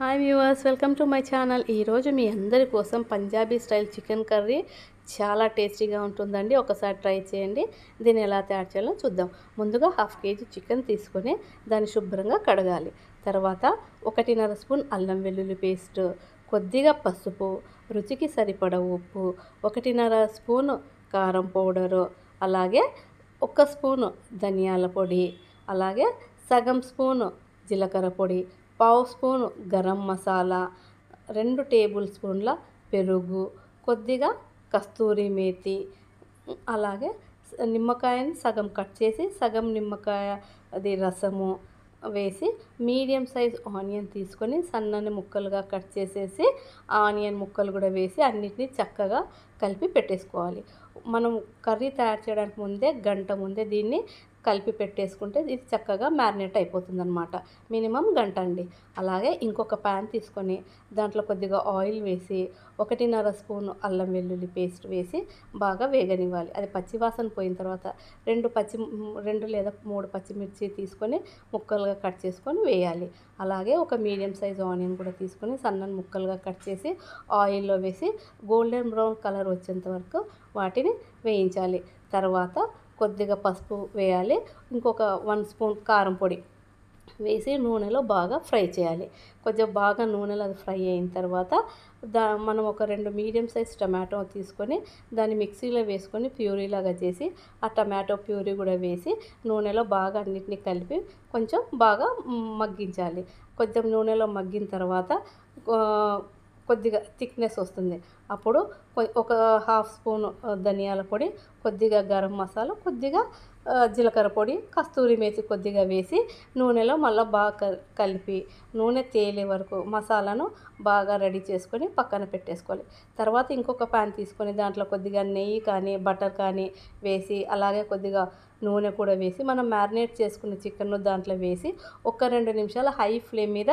hi viewers welcome to my channel ఈరోజు మీ అందరి కోసం పంజాబీ స్టైల్ చికెన్ కర్రీ చాలా టేస్టీగా ఉంటుందండి ఒకసారి ట్రై చేయండి దీన్ని ఎలా తయారు చేయాలో చూద్దాం ముందుగా హాఫ్ కేజీ చికెన్ తీసుకొని దాన్ని శుభ్రంగా కడగాలి తర్వాత ఒకటిన్నర స్పూన్ అల్లం వెల్లుల్లి పేస్ట్ కొద్దిగా పసుపు రుచికి సరిపడ ఉప్పు ఒకటిన్నర స్పూన్ కారం పౌడరు అలాగే ఒక స్పూను ధనియాల పొడి అలాగే సగం స్పూను జీలకర్ర పొడి పావు స్పూన్ గరం మసాలా రెండు టేబుల్ స్పూన్ల పెరుగు కొద్దిగా కస్తూరి మేతి అలాగే నిమ్మకాయని సగం కట్ చేసి సగం నిమ్మకాయ అది రసము వేసి మీడియం సైజ్ ఆనియన్ తీసుకొని సన్నని ముక్కలుగా కట్ చేసేసి ఆనియన్ ముక్కలు కూడా వేసి అన్నిటినీ చక్కగా కలిపి పెట్టేసుకోవాలి మనం కర్రీ తయారు చేయడానికి ముందే గంట ముందే దీన్ని కలిపి పెట్టేసుకుంటే ఇది చక్కగా మ్యారినేట్ అయిపోతుంది అనమాట మినిమం గంట అండి అలాగే ఇంకొక ప్యాన్ తీసుకొని దాంట్లో కొద్దిగా ఆయిల్ వేసి ఒకటిన్నర స్పూన్ అల్లం వెల్లుల్లి పేస్ట్ వేసి బాగా వేగనివ్వాలి అది పచ్చివాసన పోయిన తర్వాత రెండు పచ్చి రెండు లేదా మూడు పచ్చిమిర్చి తీసుకొని ముక్కలుగా కట్ చేసుకొని వేయాలి అలాగే ఒక మీడియం సైజ్ ఆనియన్ కూడా తీసుకొని సన్నని ముక్కలుగా కట్ చేసి ఆయిల్లో వేసి గోల్డెన్ బ్రౌన్ కలర్ వచ్చేంత వరకు వాటిని వేయించాలి తర్వాత కొద్దిగా పసుపు వేయాలి ఇంకొక వన్ స్పూన్ కారం పొడి వేసి నూనెలో బాగా ఫ్రై చేయాలి కొద్దిగా బాగా నూనెలో అది ఫ్రై అయిన తర్వాత దా మనం ఒక రెండు మీడియం సైజ్ టమాటో తీసుకొని దాన్ని మిక్సీలో వేసుకొని ప్యూరీలాగా చేసి ఆ టమాటో ప్యూరీ కూడా వేసి నూనెలో బాగా అన్నిటిని కలిపి కొంచెం బాగా మగ్గించాలి కొంచెం నూనెలో మగ్గిన తర్వాత కొద్దిగా థిక్నెస్ వస్తుంది అప్పుడు ఒక హాఫ్ స్పూన్ ధనియాల పొడి కొద్దిగా గరం మసాలా కొద్దిగా జీలకర్ర పొడి కస్తూరి మేతి కొద్దిగా వేసి నూనెలో మళ్ళీ బాగా కలిపి నూనె తేలే వరకు మసాలాను బాగా రెడీ చేసుకొని పక్కన పెట్టేసుకోవాలి తర్వాత ఇంకొక ప్యాన్ తీసుకొని దాంట్లో కొద్దిగా నెయ్యి కానీ బటర్ కానీ వేసి అలాగే కొద్దిగా నూనె కూడా వేసి మనం మ్యారినేట్ చేసుకున్న చికెన్ను దాంట్లో వేసి ఒక రెండు నిమిషాలు హై ఫ్లేమ్ మీద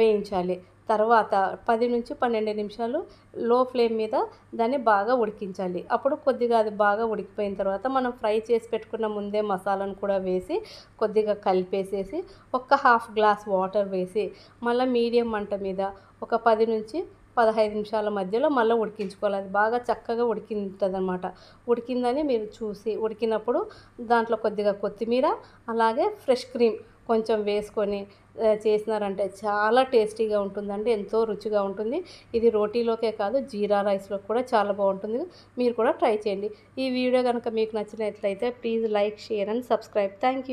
వేయించాలి తర్వాత పది నుంచి పన్నెండు నిమిషాలు లో ఫ్లేమ్ మీద దాన్ని బాగా ఉడికించాలి అప్పుడు కొద్దిగా అది బాగా ఉడికిపోయిన తర్వాత మనం ఫ్రై చేసి పెట్టుకున్న ముందే మసాలాను కూడా వేసి కొద్దిగా కలిపేసేసి ఒక హాఫ్ గ్లాస్ వాటర్ వేసి మళ్ళీ మీడియం మంట మీద ఒక పది నుంచి పదహైదు నిమిషాల మధ్యలో మళ్ళీ ఉడికించుకోవాలి అది బాగా చక్కగా ఉడికింటుందన్నమాట ఉడికిందని మీరు చూసి ఉడికినప్పుడు దాంట్లో కొద్దిగా కొత్తిమీర అలాగే ఫ్రెష్ క్రీమ్ కొంచెం వేసుకొని చేసినారంటే చాలా టేస్టీగా ఉంటుందండి ఎంతో రుచిగా ఉంటుంది ఇది రోటీలోకే కాదు జీరా రైస్లో కూడా చాలా బాగుంటుంది మీరు కూడా ట్రై చేయండి ఈ వీడియో కనుక మీకు నచ్చినట్లయితే please like share and subscribe thank